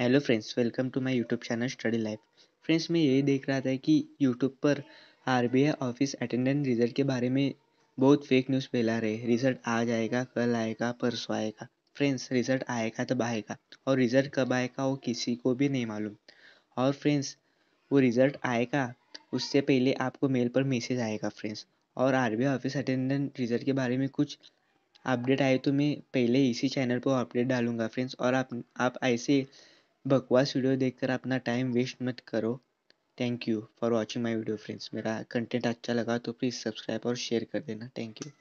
hello friends welcome to my YouTube channel study life friends मैं यही देख रहा था कि यूट्यूब पर आरबीआई ऑफिस अटेंडेंट रिजल्ट के बारे में बहुत फेक न्यूज़ फैला रहे रिजल्ट आ जाएगा कल आएगा परसों आएगा फ्रेंड्स रिजल्ट आएगा तब आएगा और रिजल्ट कब आएगा वो किसी को भी नहीं मालूम और फ्रेंड्स वो रिजल्ट आएगा उससे पहले आपको मेल पर मैसेज आएगा फ्रेंड्स और आर ऑफिस अटेंडेंट रिजल्ट के बारे में कुछ अपडेट आए तो मैं पहले इसी चैनल पर अपडेट डालूंगा फ्रेंड्स और आप आप ऐसे बकवास वीडियो देखकर अपना टाइम वेस्ट मत करो thank you for watching my video friends मेरा कंटेंट अच्छा लगा तो प्लीज़ सब्सक्राइब और शेयर कर देना थैंक यू